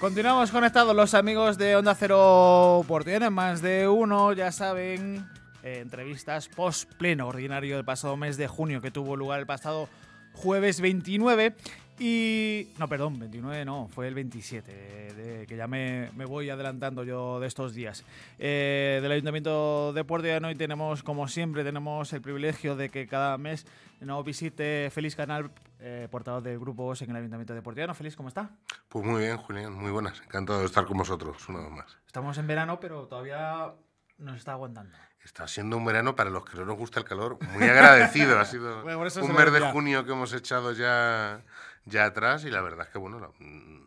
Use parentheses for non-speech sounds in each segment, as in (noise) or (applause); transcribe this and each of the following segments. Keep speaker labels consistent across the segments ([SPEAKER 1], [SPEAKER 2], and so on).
[SPEAKER 1] Continuamos conectados los amigos de Onda Cero por tiene más de uno, ya saben, eh, entrevistas post pleno ordinario del pasado mes de junio que tuvo lugar el pasado jueves 29 y. No, perdón, 29 no, fue el 27, que ya me, me, voy adelantando yo de estos días. Eh, del Ayuntamiento de Puerto y tenemos, como siempre, tenemos el privilegio de que cada mes nos visite Feliz Canal, portador eh, portavoz del Grupo e en el Ayuntamiento de Puerto Feliz, ¿cómo está?
[SPEAKER 2] Pues muy bien, Julián, muy buenas. Encantado de estar con vosotros una vez más.
[SPEAKER 1] Estamos en verano, pero todavía nos está aguantando.
[SPEAKER 2] Está siendo un verano para los que no nos gusta el calor muy agradecido. ha sido (laughs) un mes de junio que hemos echado ya, ya atrás y la verdad es que bueno, mm,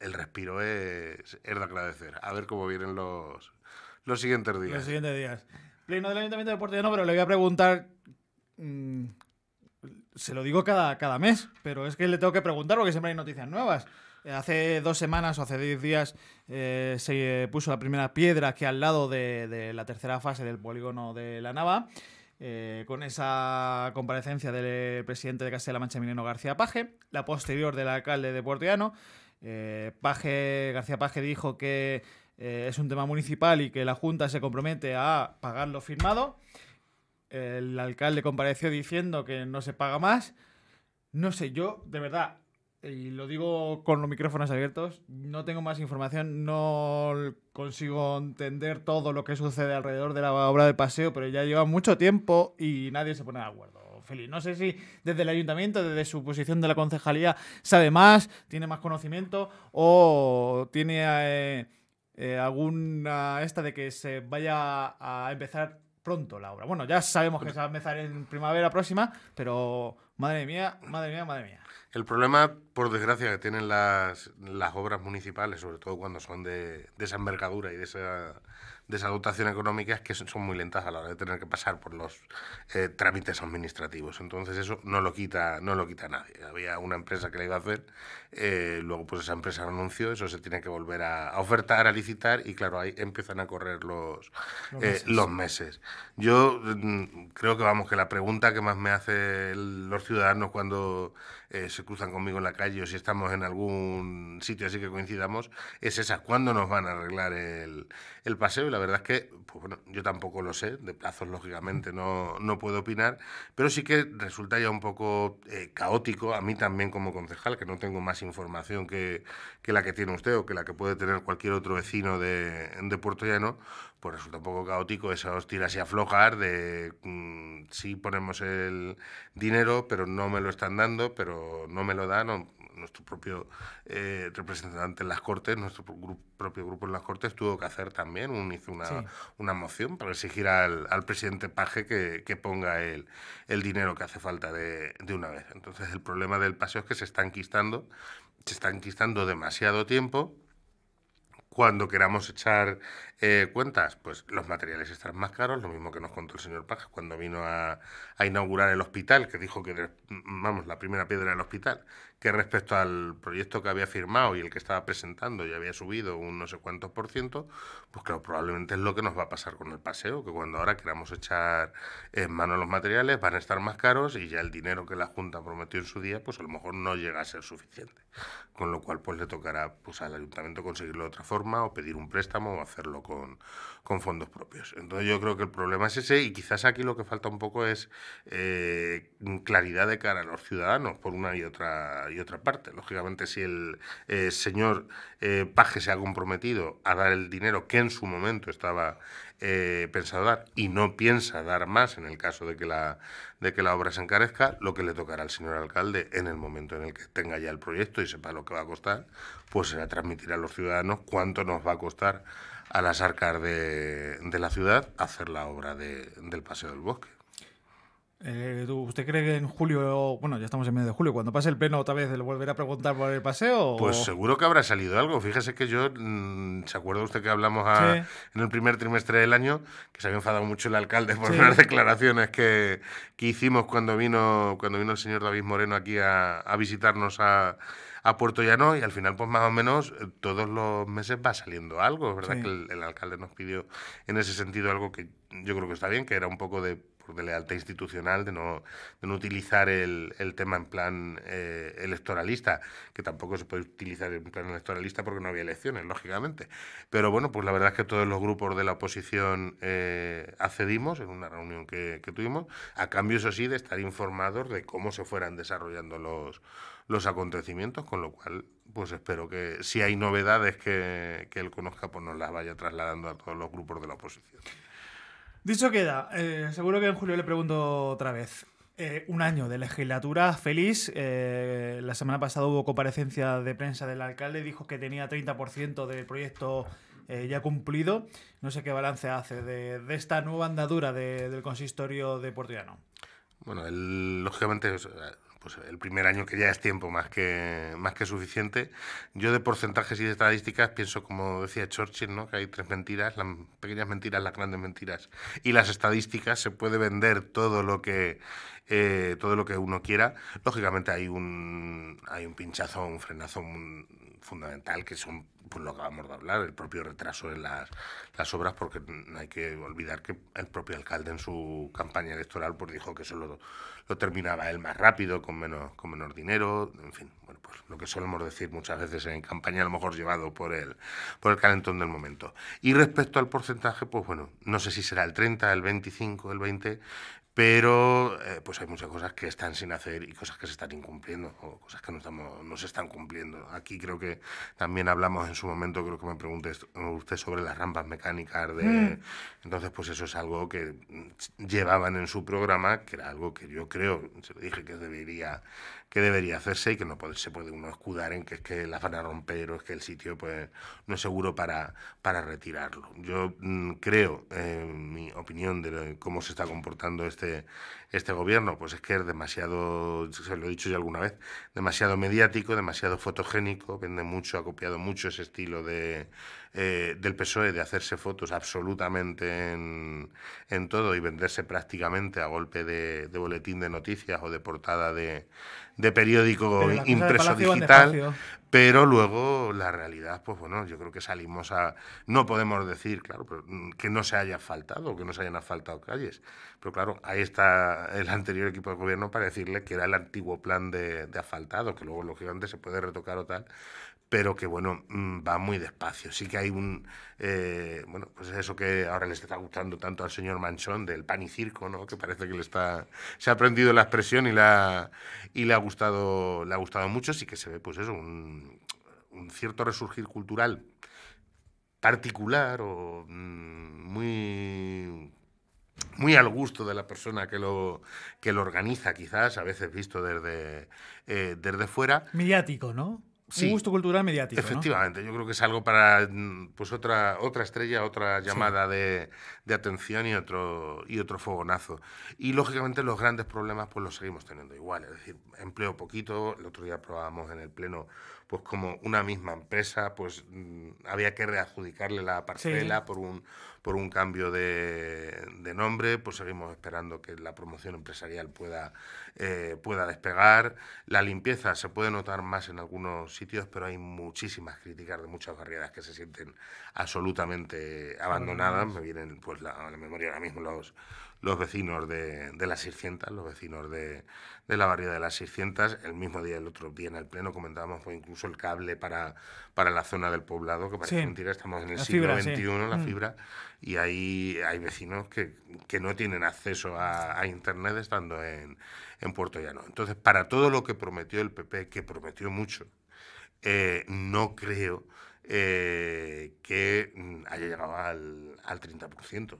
[SPEAKER 2] el respiro es, es, de agradecer. A ver cómo vienen los, siguientes días. Los
[SPEAKER 1] siguientes días. Pleno del Ayuntamiento de Puerto de pero le voy a preguntar. Mm, se lo digo cada, cada mes, pero es que le tengo que preguntar porque siempre hay noticias nuevas. Eh, hace dos semanas o hace diez días eh, se puso la primera piedra aquí al lado de, la tercera fase del polígono de la Nava. Eh, con esa comparecencia del presidente de Castilla-La Mancha, Mineno García Paje, la posterior del alcalde de Puerto Eh, García Paje dijo que es un tema municipal y que la Junta se compromete a pagarlo firmado. El alcalde compareció diciendo que no se paga más. No sé, yo de verdad y lo digo con los micrófonos abiertos, no tengo más información, no consigo entender todo lo que sucede alrededor de la obra de paseo, pero ya lleva mucho tiempo y nadie se pone de acuerdo. Feliz. No sé si desde el ayuntamiento, desde su posición de la concejalía, sabe más, tiene más conocimiento o tiene eh, eh, alguna esta de que se vaya a empezar pronto la obra. Bueno, ya sabemos que se va a empezar en primavera próxima, pero madre mía, madre mía, madre mía.
[SPEAKER 2] El problema, por desgracia, que tienen las, las obras municipales, sobre todo cuando son de, esa envergadura y de esa, de dotación económica, es que son muy lentas a la hora de tener que pasar por los eh, trámites administrativos. Entonces eso no lo quita no lo quita nadie. Había una empresa que la iba a hacer, eh, luego pues esa empresa anunció, eso se tiene que volver a, ofertar, a licitar y claro, ahí empiezan a correr los, eh, meses. Yo mm, creo que vamos, que la pregunta que más me hacen los ciudadanos cuando eh, se cruzan conmigo en la calle o si estamos en algún sitio así que coincidamos, es esa, ¿cuándo nos van a arreglar el, el paseo? Y la verdad es que, pues bueno, yo tampoco lo sé, de plazos lógicamente no, no puedo opinar, pero sí que resulta ya un poco eh, caótico, a mí también como concejal, que no tengo más información que, que la que tiene usted o que la que puede tener cualquier otro vecino de, de Puerto Llano, pues resulta un poco caótico esos tiras y aflojar de si mm, sí ponemos el dinero, pero no me lo están dando, pero no me lo dan. nuestro propio eh, representante en las Cortes, nuestro propio grupo en las Cortes, tuvo que hacer también, un, hizo una, moción para exigir al, al presidente Paje que, ponga el, el dinero que hace falta de, de una vez. Entonces el problema del paseo es que se está enquistando, se está enquistando demasiado tiempo cuando queramos echar eh, cuentas, pues los materiales están más caros, lo mismo que nos contó el señor Pajas cuando vino a, inaugurar el hospital, que dijo que, mm, vamos, la primera piedra del hospital, que respecto al proyecto que había firmado y el que estaba presentando ya había subido un no sé cuántos por ciento, pues claro, probablemente es lo que nos va a pasar con el paseo, que cuando ahora queramos echar en mano los materiales van a estar más caros y ya el dinero que la Junta prometió en su día, pues a lo mejor no llega a ser suficiente. Con lo cual, pues le tocará pues, al ayuntamiento conseguirlo de otra forma o pedir un préstamo o hacerlo con, fondos propios. Entonces yo creo que el problema es ese y quizás aquí lo que falta un poco es eh, claridad de cara a los ciudadanos por una y otra, y otra parte. Lógicamente, si el eh, señor eh, Paje se ha comprometido a dar el dinero que en su momento estaba eh, pensado dar y no piensa dar más en el caso de que, la, de que la obra se encarezca, lo que le tocará al señor alcalde en el momento en el que tenga ya el proyecto y sepa lo que va a costar, pues será transmitir a los ciudadanos cuánto nos va a costar a las arcas de, la ciudad hacer la obra del Paseo del Bosque.
[SPEAKER 1] Eh, ¿Usted cree que en julio, bueno, ya estamos en medio de julio, cuando pase el pleno otra vez le volverá a preguntar por el paseo? Pues
[SPEAKER 2] seguro que habrá salido algo. Fíjese que yo, mm, ¿se acuerda usted que hablamos en el primer trimestre del año? Que se había enfadado mucho el alcalde por unas declaraciones que, que, hicimos cuando vino, cuando vino el señor David Moreno aquí a, visitarnos a, a Puerto Llano y al final, pues más o menos eh, todos los meses va saliendo algo. Es verdad que el, alcalde nos pidió en ese sentido algo que yo creo que está bien, que era un poco de de lealtad institucional, de no, de no utilizar el, el, tema en plan eh, electoralista, que tampoco se puede utilizar en plan electoralista porque no había elecciones, lógicamente. Pero bueno, pues la verdad es que todos los grupos de la oposición eh, accedimos en una reunión que, tuvimos, a cambio, eso sí, de estar informados de cómo se fueran desarrollando los los acontecimientos, con lo cual, pues espero que si hay novedades que, que él conozca, pues nos las vaya trasladando a todos los grupos de la oposición.
[SPEAKER 1] Dicho queda, eh, seguro que en julio le pregunto otra vez. Eh, un año de legislatura feliz. Eh, la semana pasada hubo comparecencia de prensa del alcalde, dijo que tenía 30% del proyecto ya cumplido. No sé qué balance hace de, esta nueva andadura del consistorio de Puerto Llano.
[SPEAKER 2] Bueno, lógicamente pues, el primer año, que ya es tiempo más que, más que suficiente. Yo de porcentajes y de estadísticas pienso, como decía Churchill, ¿no? que hay tres mentiras, las pequeñas mentiras, las grandes mentiras y las estadísticas. Se puede vender todo lo que, eh, todo lo que uno quiera. Lógicamente hay un, hay un pinchazo, un frenazo, fundamental, que son pues, lo que acabamos de hablar, el propio retraso en las, las obras, porque no hay que olvidar que el propio alcalde en su campaña electoral pues, dijo que eso lo, lo terminaba él más rápido, con menos, con menos dinero, en fin, bueno, pues lo que solemos decir muchas veces en campaña, a lo mejor llevado por el, por el calentón del momento. Y respecto al porcentaje, pues bueno, no sé si será el 30, el 25, el 20, pero eh, pues hay muchas cosas que están sin hacer y cosas que se están incumpliendo o cosas que no, estamos, no se están cumpliendo. Aquí creo que también hablamos en su momento, creo que me pregunté usted sobre las rampas mecánicas de... Mm. Entonces, pues eso es algo que llevaban en su programa, que era algo que yo creo, se dije, que debería, que debería hacerse y que no se puede uno escudar en que es que las van a romper o es que el sitio pues no es seguro para, para retirarlo. Yo mm, creo, eh, mi opinión de cómo se está comportando este este, este, gobierno, pues es que es demasiado, se lo he dicho ya alguna vez, demasiado mediático, demasiado fotogénico, vende mucho, ha copiado mucho ese estilo de eh, del PSOE de hacerse fotos absolutamente en, todo y venderse prácticamente a golpe de, boletín de noticias o de portada de, periódico impreso digital, pero luego la realidad, pues bueno, yo creo que salimos a... No podemos decir, claro, mm, que no se haya faltado, que no se hayan asfaltado calles, pero claro, ahí está el anterior equipo de gobierno para decirle que era el antiguo plan de, de asfaltado, que luego lógicamente se puede retocar o tal, pero que bueno, mm, va muy despacio. Sí que hay un, eh, bueno, pues eso que ahora les está gustando tanto al señor Manchón del pan y circo, ¿no? Que parece que le está, se ha aprendido la expresión y la, y le ha gustado, le ha gustado mucho. Sí que se ve, pues eso, un, cierto resurgir cultural particular o mm, muy muy al gusto de la persona que lo, que lo organiza, quizás, a veces visto desde, eh, desde fuera.
[SPEAKER 1] Mediático, ¿no? sí, gusto cultural mediático. Efectivamente,
[SPEAKER 2] yo creo que es algo para mm, pues otra, otra estrella, otra llamada de, atención y otro, y otro fogonazo. Y lógicamente los grandes problemas pues los seguimos teniendo igual, es decir, empleo poquito, el otro día probábamos en el Pleno pues como una misma empresa pues mm, había que readjudicarle la parcela por un por un cambio de, nombre, pues seguimos esperando que la promoción empresarial pueda, eh, pueda despegar. La limpieza se puede notar más en algunos sitios, pero hay muchísimas críticas de muchas barriadas que se sienten absolutamente abandonadas. Me vienen pues a la memoria ahora mismo los, los vecinos de, de las 600, los vecinos de, de, la barriada de las 600. El mismo día, el otro día en el Pleno, comentábamos pues, incluso el cable para, para la zona del poblado, que parece mentira, estamos en el siglo XXI, la mm. fibra, y ahí hay vecinos que, que no tienen acceso a, Internet estando en, Puerto Llano. Entonces, para todo lo que prometió el PP, que prometió mucho, eh, no creo eh, que mm, haya llegado al, al 30%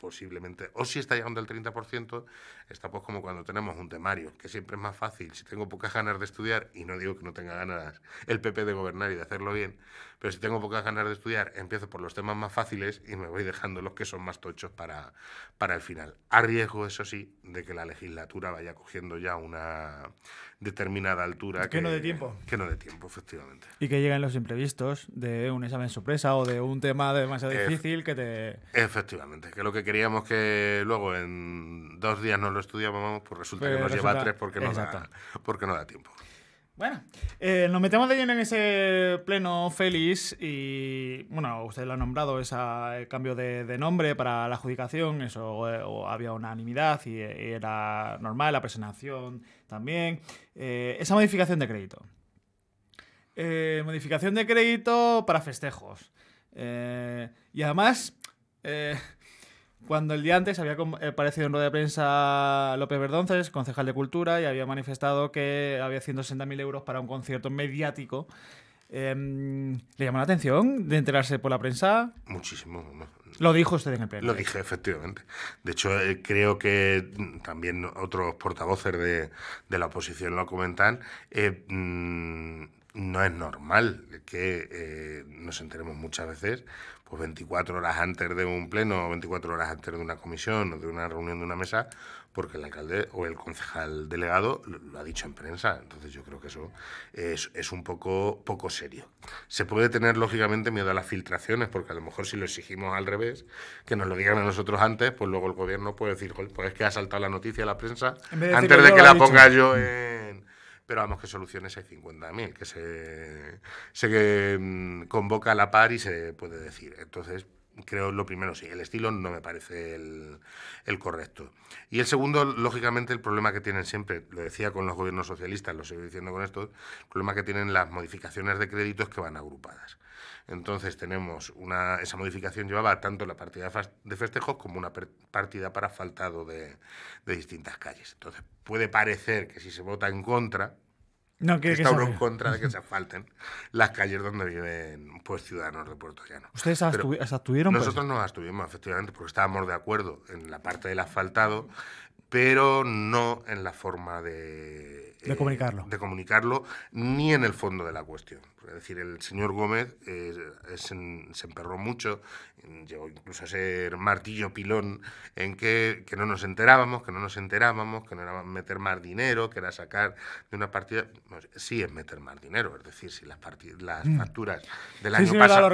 [SPEAKER 2] posiblemente, o si está llegando al 30%, está pues como cuando tenemos un temario, que siempre es más fácil, si tengo pocas ganas de estudiar, y no digo que no tenga ganas el PP de gobernar y de hacerlo bien, pero si tengo pocas ganas de estudiar, empiezo por los temas más fáciles y me voy dejando los que son más tochos para, el final. A riesgo, eso sí, de que la legislatura vaya cogiendo ya una determinada altura. Que, no de tiempo. Que no de tiempo, efectivamente. Y
[SPEAKER 1] que lleguen los imprevistos de un examen sorpresa o de un tema demasiado difícil
[SPEAKER 2] que te... Efectivamente, que lo que queríamos que luego en dos días no lo estudiábamos, pues resulta que pues nos lleva tres porque no, da, porque no da tiempo.
[SPEAKER 1] Bueno, eh, nos metemos de lleno en ese pleno feliz y, bueno, usted lo ha nombrado, ese cambio de, nombre para la adjudicación, eso había unanimidad y, era normal, la presentación también, eh, esa modificación de crédito. Eh, modificación de crédito para festejos. y además, cuando el día antes había eh, aparecido en rueda de prensa López Verdonces, concejal de Cultura, y había manifestado que había 160.000 euros para un concierto mediático. Em, ¿Le llamó la atención de enterarse por la prensa?
[SPEAKER 2] Muchísimo. Lo dijo usted en el pleno. Lo dije, efectivamente. De hecho, eh, creo que también otros portavoces de, la oposición lo comentan. Eh, mm, no es normal que nos enteremos muchas veces 24 pues, horas antes de un pleno, 24 horas antes de una comisión o de una reunión de una mesa, porque el alcalde o el concejal delegado lo ha dicho en prensa. Entonces yo creo que eso es, un poco, poco serio. Se puede tener, lógicamente, miedo a las filtraciones, porque a lo mejor si lo exigimos al revés, que nos lo digan a nosotros antes, pues luego el gobierno puede decir, pues es que ha saltado la noticia a la prensa antes de que la ponga yo en pero vamos que soluciones hay 50.000, que se, mm, convoca a la par y se puede decir. Entonces, creo lo primero, sí, el estilo no me parece el, correcto. Y el segundo, lógicamente, el problema que tienen siempre, lo decía con los gobiernos socialistas, lo sigo diciendo con esto, el problema que tienen las modificaciones de créditos que van agrupadas. Entonces tenemos una, esa modificación llevaba tanto la partida de festejos como una partida para asfaltado de distintas calles. Entonces puede parecer que si se vota en contra, no, que, en contra de que (laughs) se asfalten las calles donde viven pues, ciudadanos de Puerto Llano. ¿Ustedes se
[SPEAKER 1] abstuvieron? Nosotros
[SPEAKER 2] no nos abstuvimos, efectivamente, porque estábamos de acuerdo en la parte del asfaltado, pero no en la forma de, eh, de, comunicarlo. de comunicarlo, ni en el fondo de la cuestión. Es decir, el señor Gómez eh, se emperró mucho llegó incluso a ser martillo pilón en que, no nos enterábamos, que no nos enterábamos, que no era meter más dinero, que era sacar de una partida. Pues, sí es meter más dinero, es decir, si las, las mm. facturas del año pasado.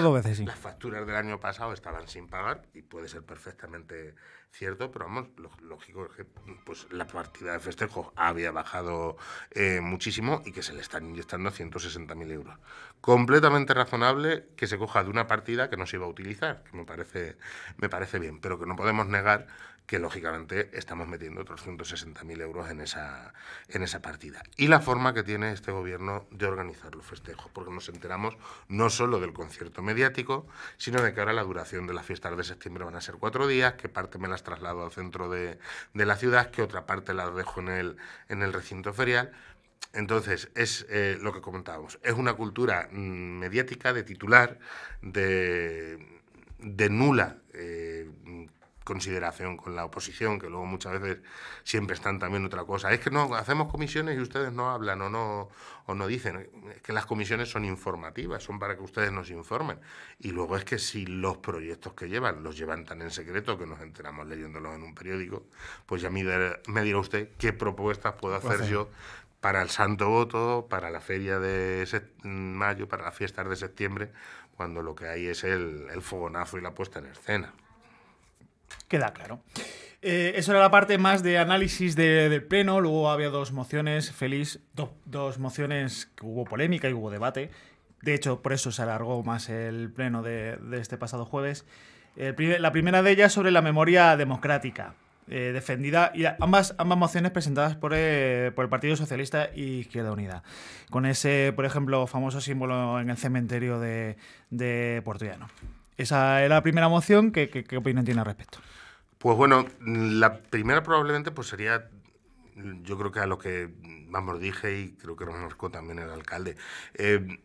[SPEAKER 2] dos veces, Las facturas del año pasado estaban sin pagar y puede ser perfectamente cierto, pero vamos, lo, lógico es que pues, la partida de festejos había bajado eh, muchísimo y que se le están inyectando 160.000 euros. Completamente razonable que se coja de una partida que no se iba a utilizar que me parece, me parece bien, pero que no podemos negar que lógicamente estamos metiendo otros 160.000 euros en esa, en esa partida. Y la forma que tiene este gobierno de organizar los festejos, porque nos enteramos no solo del concierto mediático, sino de que ahora la duración de las fiestas de septiembre van a ser cuatro días, que parte me las traslado al centro de, la ciudad, que otra parte las dejo en el, en el recinto ferial. Entonces, es eh, lo que comentábamos, es una cultura mm, mediática de titular, de de nula eh, consideración con la oposición, que luego muchas veces siempre están también otra cosa. Es que no hacemos comisiones y ustedes no hablan o no, o no dicen. Es que las comisiones son informativas, son para que ustedes nos informen. Y luego es que si los proyectos que llevan los llevan tan en secreto que nos enteramos leyéndolos en un periódico, pues ya me, me dirá usted qué propuestas puedo hacer pues yo para el Santo Voto, para la feria de mayo, para las fiestas de septiembre, cuando lo que hay es el, fogonazo y la puesta en escena.
[SPEAKER 1] Queda claro. Eh, eso era la parte más de análisis del pleno. Luego había dos mociones, feliz, dos mociones que hubo polémica y hubo debate. De hecho, por eso se alargó más el pleno de, este pasado jueves. la primera de ellas sobre la memoria democrática. Eh, defendida y ambas, ambas mociones presentadas eh, por, el Partido Socialista y Izquierda Unida. Con ese, por ejemplo, famoso símbolo en el cementerio de, de Esa es la primera moción. ¿Qué, qué, opinión tiene al respecto?
[SPEAKER 2] Pues bueno, la primera probablemente pues sería yo creo que a lo que vamos dije y creo que lo también el alcalde. Eh,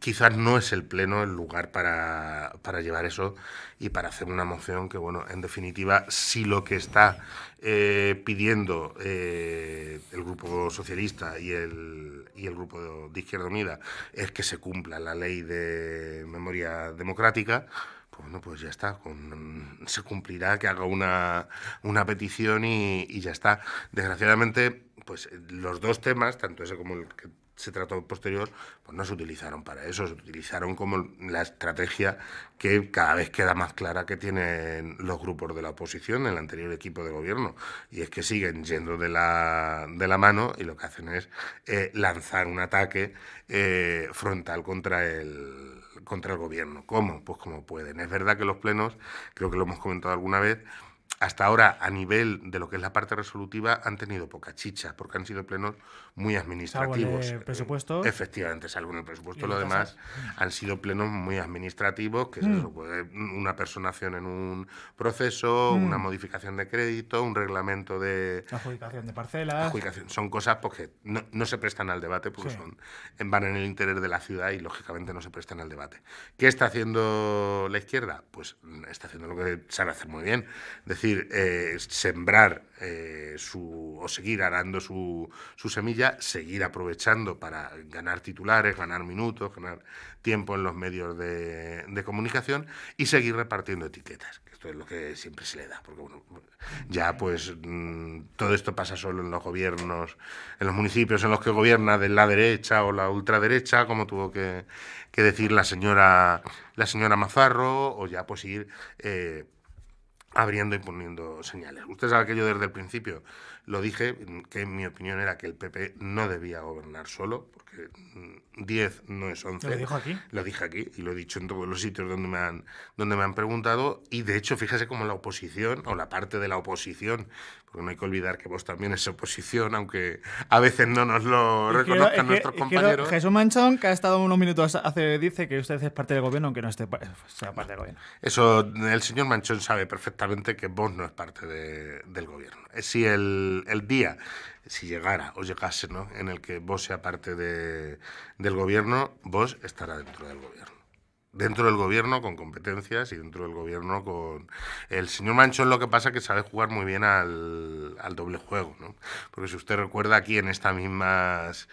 [SPEAKER 2] quizás no es el pleno el lugar para, para, llevar eso y para hacer una moción que, bueno, en definitiva, si lo que está eh, pidiendo eh, el Grupo Socialista y el, y el Grupo de, Izquierda Unida es que se cumpla la ley de memoria democrática, pues bueno, pues ya está, con, se cumplirá que haga una, una petición y, ya está. Desgraciadamente, pues los dos temas, tanto ese como el que ...ese trató posterior, pues no se utilizaron para eso, se utilizaron como la estrategia que cada vez queda más clara que tienen los grupos de la oposición, el anterior equipo de gobierno, y es que siguen yendo de la, de la mano y lo que hacen es eh, lanzar un ataque eh, frontal contra el contra el gobierno. ¿Cómo? Pues como pueden. Es verdad que los plenos, creo que lo hemos comentado alguna vez, hasta ahora a nivel de lo que es la parte resolutiva han tenido poca chicha, porque han sido plenos muy administrativos. Salvo eh, el presupuesto. Efectivamente, salvo en el presupuesto, lo demás mm. han sido plenos muy administrativos, que es mm. pues, una personación en un proceso, mm. una modificación de crédito, un reglamento de...
[SPEAKER 1] Adjudicación de parcelas.
[SPEAKER 2] Son cosas porque pues, no, se prestan al debate, porque son, van en el interés de la ciudad y lógicamente no se prestan al debate. ¿Qué está haciendo la izquierda? Pues está haciendo lo que sabe hacer muy bien decir, eh, sembrar eh, su, o seguir arando su, su, semilla, seguir aprovechando para ganar titulares, ganar minutos, ganar tiempo en los medios de, comunicación y seguir repartiendo etiquetas, esto es lo que siempre se le da, porque bueno, ya pues mm, todo esto pasa solo en los gobiernos, en los municipios en los que gobierna de la derecha o la ultraderecha, como tuvo que, decir la señora, la señora Mazarro, o ya pues ir... Eh, abriendo y poniendo señales. Usted sabe aquello desde el principio lo dije, que en mi opinión era que el PP no debía gobernar solo, porque 10 mm, no es 11. ¿Lo dijo aquí? Lo dije aquí y lo he dicho en todos los sitios donde me han, donde me han preguntado. Y de hecho, fíjese cómo la oposición, o la parte de la oposición, porque no hay que olvidar que vos también es oposición, aunque a veces no nos lo reconozcan nuestros compañeros. Jesús
[SPEAKER 1] Manchón, que ha estado unos minutos hace, dice que usted es parte del gobierno, aunque no esté, eh, pues, sea parte del gobierno.
[SPEAKER 2] Eso, el señor Manchón sabe perfectamente que vos no es parte del gobierno. Eh, si el el, día si llegara o llegase, ¿no? En el que vos sea parte de, del gobierno, vos estará dentro del gobierno dentro del gobierno con competencias y dentro del gobierno con... El señor Manchón lo que pasa es que sabe jugar muy bien al, doble juego, ¿no? Porque si usted recuerda aquí en estas mismas...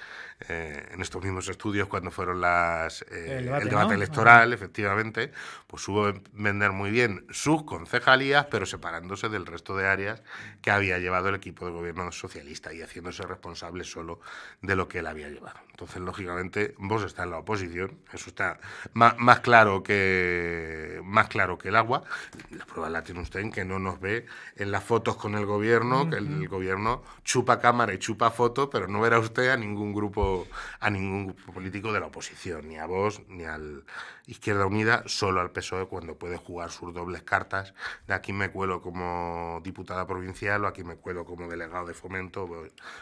[SPEAKER 2] Eh, en estos mismos estudios cuando fueron las... Eh, el debate, electoral, efectivamente, pues hubo vender muy bien sus concejalías, pero separándose del resto de áreas que había llevado el equipo De gobierno socialista y haciéndose responsable solo de lo que él había llevado. Entonces, lógicamente, vos está en la oposición, eso está más, más claro claro que, más claro que el agua. La prueba la tiene usted en que no nos ve en las fotos con el gobierno, que el, gobierno chupa cámara y chupa foto, pero no verá usted a ningún grupo, a ningún político de la oposición, ni a vos, ni al Izquierda Unida, solo al PSOE cuando puede jugar sus dobles cartas de aquí me cuelo como diputada provincial o aquí me cuelo como delegado de fomento,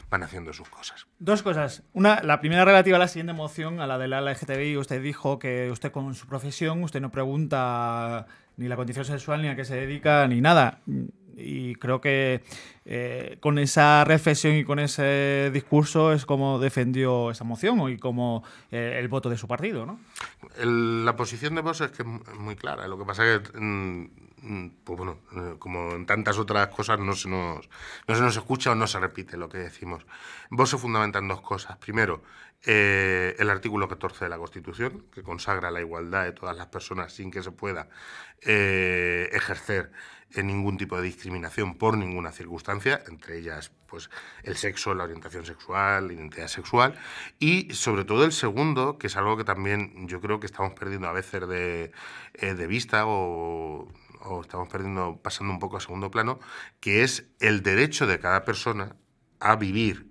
[SPEAKER 2] van haciendo sus cosas.
[SPEAKER 1] Dos cosas. Una, la primera relativa a la siguiente moción, a la de la LGTBI, usted dijo que usted con su profesión, usted no pregunta ni la condición sexual, ni a qué se dedica, ni nada. Y creo que eh, con esa reflexión y con ese discurso es como defendió esa moción y como eh, el voto de su partido, ¿no?
[SPEAKER 2] la posición de vos es que es muy clara. Lo que pasa es que... Mm, Mm, pues bueno, eh, como en tantas otras cosas, no se, nos, escucha o no se repite lo que decimos. Vos se fundamentan dos cosas. Primero, eh, el artículo 14 de la Constitución, que consagra la igualdad de todas las personas sin que se pueda eh, ejercer ningún tipo de discriminación por ninguna circunstancia, entre ellas pues, el sexo, la orientación sexual, la identidad sexual, y sobre todo el segundo, que es algo que también yo creo que estamos perdiendo a veces de, de vista o o estamos perdiendo, pasando un poco a segundo plano, que es el derecho de cada persona a vivir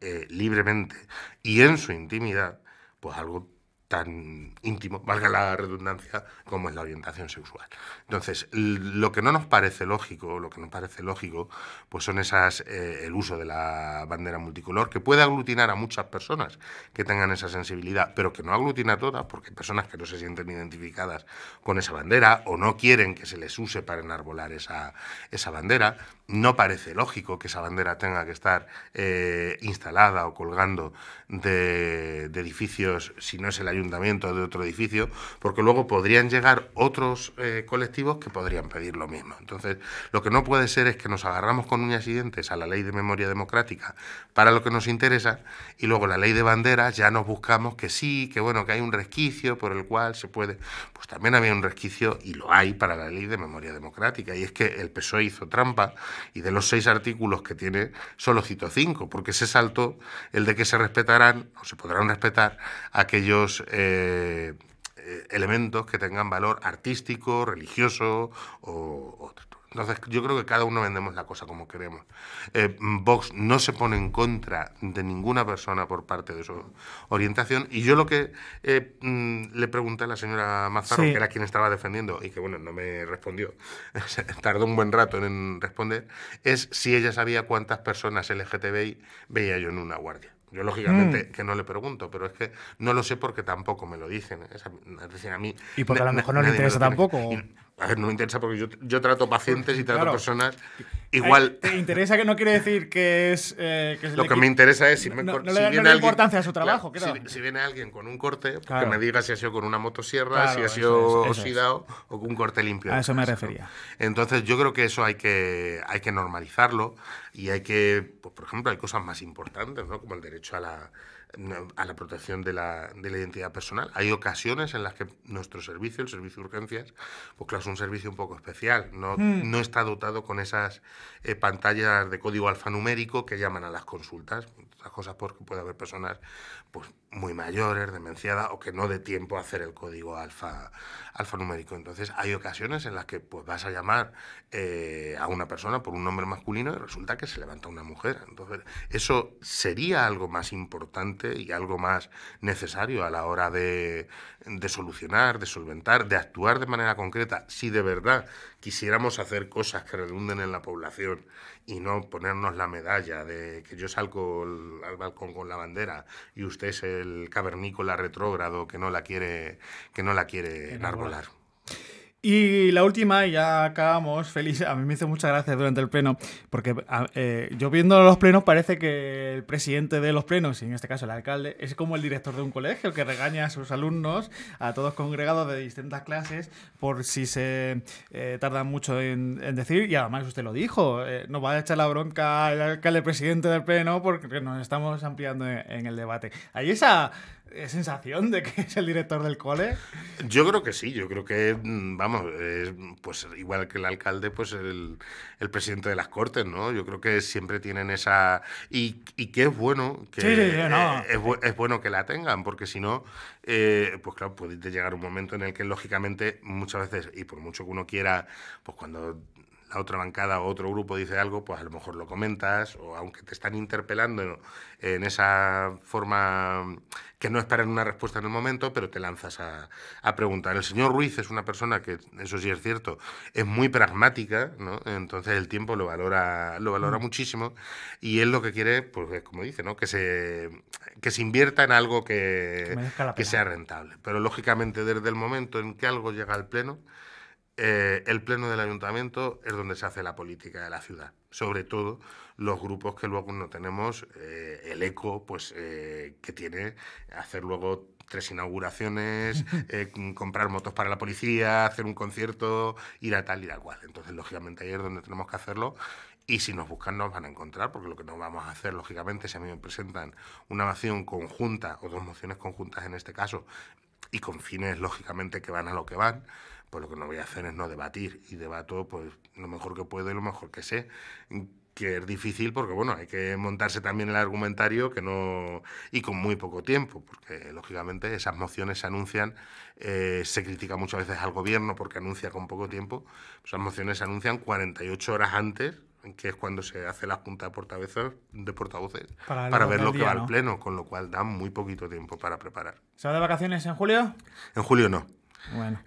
[SPEAKER 2] eh, libremente y en su intimidad, pues algo tan íntimo, valga la redundancia, como es la orientación sexual. Entonces, lo que no nos parece lógico, lo que nos parece lógico, pues son esas, eh, el uso de la bandera multicolor, que puede aglutinar a muchas personas que tengan esa sensibilidad, pero que no aglutina a todas, porque personas que no se sienten identificadas con esa bandera o no quieren que se les use para enarbolar esa, esa bandera. No parece lógico que esa bandera tenga que estar eh, instalada o colgando de, de edificios si no es el ayuntamiento ayuntamiento, de otro edificio, porque luego podrían llegar otros eh, colectivos que podrían pedir lo mismo. Entonces, lo que no puede ser es que nos agarramos con uñas y dientes a la ley de memoria democrática para lo que nos interesa y luego la ley de banderas ya nos buscamos que sí, que bueno, que hay un resquicio por el cual se puede... Pues también había un resquicio y lo hay para la ley de memoria democrática y es que el PSOE hizo trampa y de los seis artículos que tiene solo cito cinco porque se saltó el de que se respetarán o se podrán respetar aquellos eh, elementos que tengan valor artístico, religioso o otro. Entonces yo creo que cada uno vendemos la cosa como queremos. Eh, Vox no se pone en contra de ninguna persona por parte de su orientación y yo lo que eh, mm, le pregunté a la señora Mazzaro, que era quien estaba defendiendo y que bueno, no me respondió, (laughs) tardó un buen rato en responder, es si ella sabía cuántas personas LGTBI veía yo en una guardia. Yo lógicamente mm. que no le pregunto, pero es que no lo sé porque tampoco me lo dicen. a mí, y porque a lo mejor no le interesa tampoco. a ver, no me interesa porque yo, trato pacientes y trato personas Igual.
[SPEAKER 1] ¿Te interesa que no quiere decir que es. Eh, lo que me interesa
[SPEAKER 2] es si, me, no, no, le, viene importancia alguien, a su trabajo. Si, viene alguien con un corte, que me diga si ha sido con una motosierra, si ha sido oxidado o con un corte limpio. A eso me refería. Entonces, yo creo que eso hay que, hay que normalizarlo y hay que. Pues, por ejemplo, hay cosas más importantes, ¿no? Como el derecho a la a la protección de la, de la, identidad personal. Hay ocasiones en las que nuestro servicio, el servicio de urgencias, pues claro, es un servicio un poco especial. No, hmm. no está dotado con esas eh, pantallas de código alfanumérico que llaman a las consultas. Las cosas porque puede haber personas pues, muy mayores, demenciadas... o que no dé tiempo a hacer el código alfa, alfanumérico. Entonces hay ocasiones en las que pues, vas a llamar eh, a una persona por un nombre masculino y resulta que se levanta una mujer. Entonces eso sería algo más importante y algo más necesario a la hora de, de solucionar, de solventar, de actuar de manera concreta. Si de verdad quisiéramos hacer cosas que redunden en la población y no ponernos la medalla de que yo salgo al balcón con la bandera y usted este es el cavernícola retrógrado que no la quiere, que no la quiere enarbolar.
[SPEAKER 1] Y la última, y ya acabamos, feliz. A mí me hizo muchas gracias durante el pleno, porque eh, yo viendo los plenos parece que el presidente de los plenos, y en este caso el alcalde, es como el director de un colegio que regaña a sus alumnos, a todos congregados de distintas clases, por si se tarda eh, tardan mucho en, decir. Y además usted lo dijo, eh, nos va a echar la bronca el alcalde presidente del pleno porque nos estamos ampliando en, en el debate. Hay esa sensación de que (laughs) es el director del
[SPEAKER 2] cole? Yo creo que sí, yo creo que, mm, vamos, pues igual que el alcalde, pues el, presidente de las Cortes, ¿no? Yo creo que siempre tienen esa... Y, y que es bueno que... Eh, es, bueno que la tengan, porque si no, eh, pues claro, puede llegar un momento en el que lógicamente muchas veces, y por mucho que uno quiera, pues cuando la otra bancada o otro grupo dice algo, pues a lo mejor lo comentas, o aunque te están interpelando en esa forma que no esperan una respuesta en el momento, pero te lanzas a, preguntar. El señor Ruiz es una persona que, eso sí es cierto, es muy pragmática, entonces el tiempo lo valora, lo valora mm. muchísimo, y él lo que quiere, pues es como dice, ¿no? que, se, que se invierta en algo que, que sea rentable. Pero lógicamente desde el momento en que algo llega al Pleno, eh, el pleno del ayuntamiento es donde se hace la política de la ciudad, sobre todo los grupos que luego no tenemos eh, el eco pues eh, que tiene hacer luego tres inauguraciones, (laughs) comprar motos para la policía, hacer un concierto, ir a tal y a cual. Entonces, lógicamente, ahí es donde tenemos que hacerlo y si nos buscan nos van a encontrar, porque lo que nos vamos a hacer, lógicamente, si a mí me presentan una moción conjunta o dos mociones conjuntas en este caso, y con fines, lógicamente, que van a lo que van, pues lo que no voy a hacer es no debatir. Y debato pues lo mejor que puedo y lo mejor que sé. Que es difícil porque, bueno, hay que montarse también el argumentario que no... y con muy poco tiempo, porque lógicamente esas mociones se anuncian, eh, se critica muchas veces al gobierno porque anuncia con poco tiempo, esas mociones se anuncian 48 horas antes que es cuando se hace la junta de portavoces, de portavoces para, ver lo que va al pleno, con lo cual da muy poquito tiempo para preparar. ¿Se va de vacaciones en julio? En julio no.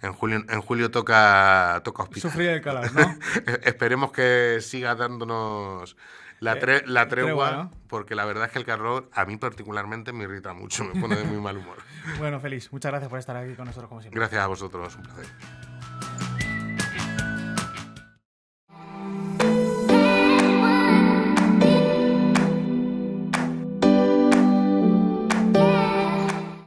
[SPEAKER 2] En julio, en julio toca, toca hospital. Sufrir el calor, ¿no? (laughs) E-, esperemos que siga dándonos la, eh, la tregua, porque la verdad es que el calor a mí particularmente me irrita mucho, me pone de muy mal humor.
[SPEAKER 1] (laughs) bueno, Feliz, muchas gracias por estar aquí con nosotros como
[SPEAKER 2] siempre. Gracias a vosotros, un placer.